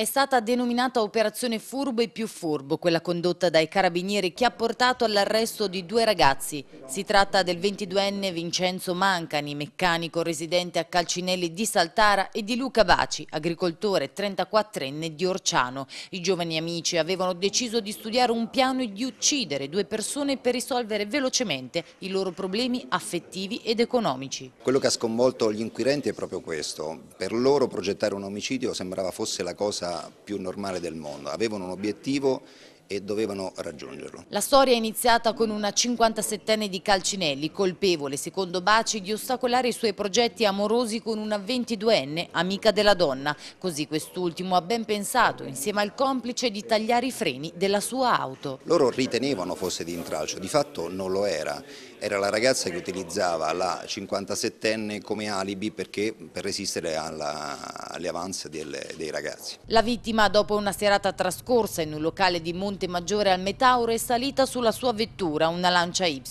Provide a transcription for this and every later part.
È stata denominata operazione furbo e più furbo, quella condotta dai carabinieri che ha portato all'arresto di due ragazzi. Si tratta del 22enne Vincenzo Mancani, meccanico residente a Calcinelli di Saltara e di Luca Baci, agricoltore 34enne di Orciano. I giovani amici avevano deciso di studiare un piano e di uccidere due persone per risolvere velocemente i loro problemi affettivi ed economici. Quello che ha sconvolto gli inquirenti è proprio questo. Per loro progettare un omicidio sembrava fosse la cosa più normale del mondo. Avevano un obiettivo e dovevano raggiungerlo. La storia è iniziata con una 57enne di Calcinelli, colpevole, secondo Baci, di ostacolare i suoi progetti amorosi con una 22enne, amica della donna. Così quest'ultimo ha ben pensato, insieme al complice, di tagliare i freni della sua auto. Loro ritenevano fosse di intralcio, di fatto non lo era. Era la ragazza che utilizzava la 57enne come alibi perché, per resistere alla, alle avanze del, dei ragazzi. La vittima, dopo una serata trascorsa in un locale di Monte Monte Maggiore al Metauro è salita sulla sua vettura, una Lancia Y.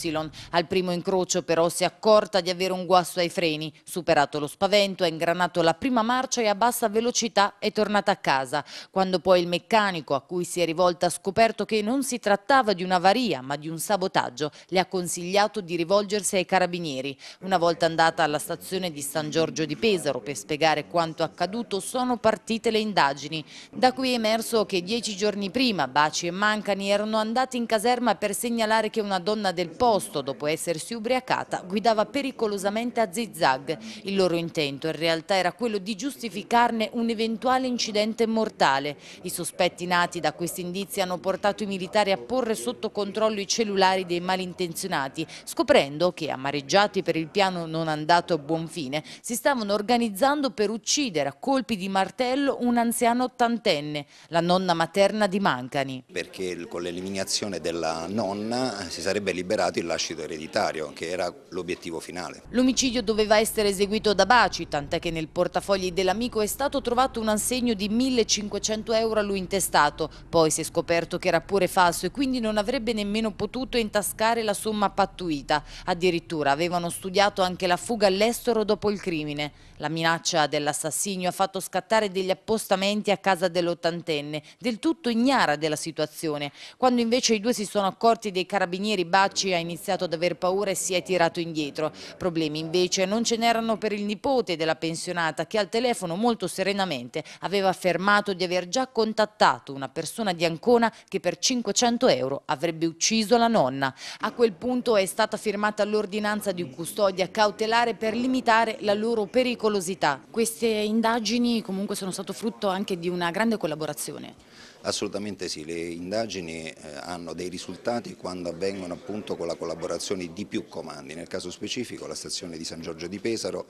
Al primo incrocio però si è accorta di avere un guasto ai freni. Superato lo spavento, ha ingranato la prima marcia e a bassa velocità è tornata a casa. Quando poi il meccanico a cui si è rivolta ha scoperto che non si trattava di un'avaria ma di un sabotaggio, le ha consigliato di rivolgersi ai carabinieri. Una volta andata alla stazione di San Giorgio di Pesaro per spiegare quanto accaduto sono partite le indagini. Da qui è emerso che dieci giorni prima Baci e Mancani erano andati in caserma per segnalare che una donna del posto, dopo essersi ubriacata, guidava pericolosamente a zigzag. Il loro intento in realtà era quello di giustificarne un eventuale incidente mortale. I sospetti nati da questi indizi hanno portato i militari a porre sotto controllo i cellulari dei malintenzionati, scoprendo che, amareggiati per il piano non andato a buon fine, si stavano organizzando per uccidere a colpi di martello un anziano ottantenne, la nonna materna di Mancani. Per perché con l'eliminazione della nonna si sarebbe liberato il lascito ereditario che era l'obiettivo finale. L'omicidio doveva essere eseguito da Baci, tant'è che nel portafogli dell'amico è stato trovato un assegno di 1500 euro a lui intestato, poi si è scoperto che era pure falso e quindi non avrebbe nemmeno potuto intascare la somma pattuita, addirittura avevano studiato anche la fuga all'estero dopo il crimine. La minaccia dell'assassinio ha fatto scattare degli appostamenti a casa dell'ottantenne, del tutto ignara della situazione situazione. Quando invece i due si sono accorti dei carabinieri Bacci ha iniziato ad aver paura e si è tirato indietro. Problemi invece non ce n'erano per il nipote della pensionata che al telefono molto serenamente aveva affermato di aver già contattato una persona di Ancona che per 500 euro avrebbe ucciso la nonna. A quel punto è stata firmata l'ordinanza di custodia cautelare per limitare la loro pericolosità. Queste indagini comunque sono stato frutto anche di una grande collaborazione Assolutamente sì, le indagini eh, hanno dei risultati quando avvengono appunto con la collaborazione di più comandi, nel caso specifico la stazione di San Giorgio di Pesaro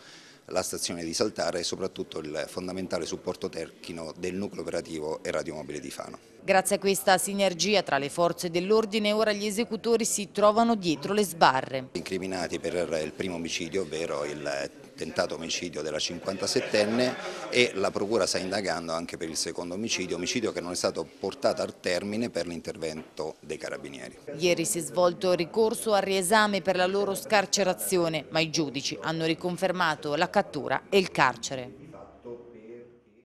la stazione di Saltare e soprattutto il fondamentale supporto tecnico del nucleo operativo e radiomobile di Fano. Grazie a questa sinergia tra le forze dell'ordine ora gli esecutori si trovano dietro le sbarre. Incriminati per il primo omicidio, ovvero il tentato omicidio della 57enne e la procura sta indagando anche per il secondo omicidio, omicidio che non è stato portato al termine per l'intervento dei carabinieri. Ieri si è svolto ricorso a riesame per la loro scarcerazione, ma i giudici hanno riconfermato la capacità cattura e il carcere.